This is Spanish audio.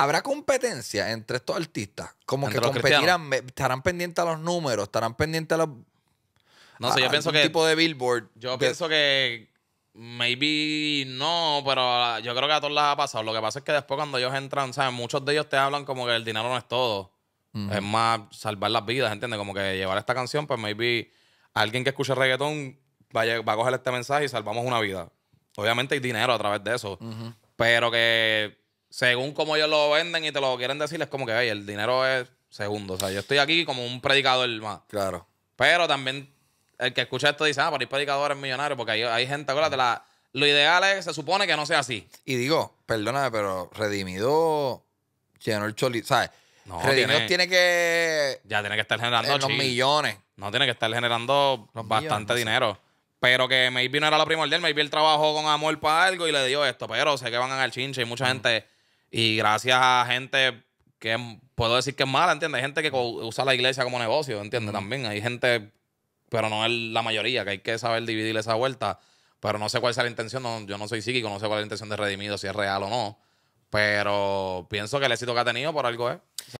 ¿Habrá competencia entre estos artistas? Como que competirán, estarán pendientes a los números, estarán pendientes a los. No sé, yo pienso que. tipo de billboard. Yo pienso que. Maybe no, pero ah, yo creo que a todos les ha pasado. Lo que pasa es que después cuando ellos entran, ¿sabes? Muchos de ellos te hablan como que el dinero no es todo. Es más salvar las vidas, ¿entiendes? Como que llevar esta canción, pues maybe alguien que escuche reggaetón va a, va coger este mensaje y salvamos una vida. Obviamente hay dinero a través de eso. Pero que según como ellos lo venden y te lo quieren decir, es como que, oye, el dinero es segundo. O sea, yo estoy aquí como un predicador más. Claro. Pero también el que escucha esto dice, ah, ir predicador predicadores millonarios, porque hay, gente, acuérdate, la, lo ideal es, se supone que no sea así. Y digo, perdóname, pero redimido lleno el ¿sabes? No, redimido tiene, que... Ya tiene que estar generando... Unos eh, millones. No, tiene que estar generando bastante dinero. Pero que maybe no era lo primordial, maybe él trabajó con amor para algo y le dio esto, pero sé que van a ganar chinche y mucha gente y gracias a gente que puedo decir que es mala, ¿entiendes? Hay gente que usa la iglesia como negocio, ¿entiendes? También hay gente, pero no es la mayoría, que hay que saber dividir esa vuelta. Pero no sé cuál es la intención, yo no soy psíquico, no sé cuál es la intención de Redimido, si es real o no. Pero pienso que el éxito que ha tenido por algo es.